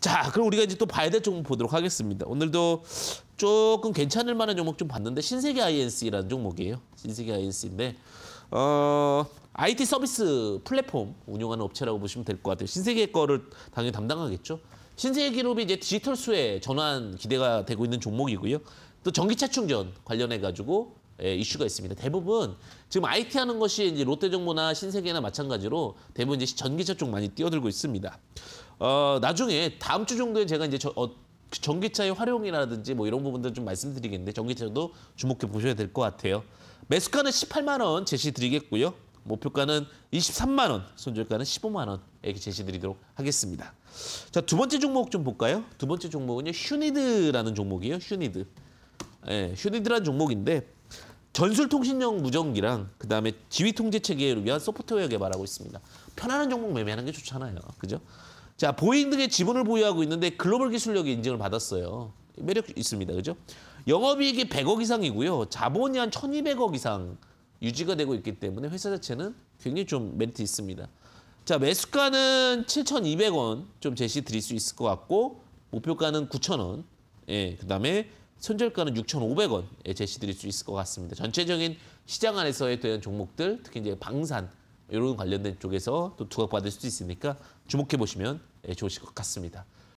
자, 그럼 우리가 이제 또 봐야 될 종목 보도록 하겠습니다. 오늘도 조금 괜찮을 만한 종목 좀 봤는데 신세계 INC라는 종목이에요. 신세계 INC인데 어, IT 서비스 플랫폼 운영하는 업체라고 보시면 될 것 같아요. 신세계 거를 당연히 담당하겠죠. 신세계 기록이 이제 디지털 수에 전환 기대가 되고 있는 종목이고요. 또 전기차 충전 관련해 가지고 예, 이슈가 있습니다. 대부분 지금 IT 하는 것이 이제 롯데정보나 신세계나 마찬가지로 대부분 이제 전기차 쪽 많이 뛰어들고 있습니다. 어, 나중에 다음 주 정도에 제가 이제 저, 어, 그 전기차의 활용이라든지 뭐 이런 부분들 좀 말씀드리겠는데 전기차도 주목해 보셔야 될 것 같아요. 매수가는 18만 원 제시드리겠고요. 목표가는 23만 원, 손절가는 15만 원에 제시드리도록 하겠습니다. 자, 두 번째 종목 좀 볼까요? 두 번째 종목은요. 휴니드라는 종목이에요. 휴니드. 예, 휴니드라는 종목인데 전술통신용 무전기랑 그다음에 지휘통제 체계를 위한 소프트웨어 개발하고 있습니다. 편안한 종목 매매하는 게 좋잖아요. 그죠? 자, 보잉 등의 지분을 보유하고 있는데 글로벌 기술력이 인증을 받았어요. 매력 있습니다. 그죠? 영업이익이 100억 이상이고요. 자본이 한 1200억 이상 유지가 되고 있기 때문에 회사 자체는 굉장히 좀 메리트 있습니다. 자, 매수가는 7,200원 좀 제시 드릴 수 있을 것 같고 목표가는 9,000원. 예, 그다음에 손절가는 6,500원에 제시 드릴 수 있을 것 같습니다. 전체적인 시장 안에서에 대한 종목들, 특히 이제 방산 이런 관련된 쪽에서 또 두각받을 수도 있으니까 주목해 보시면 예, 좋으실 것 같습니다.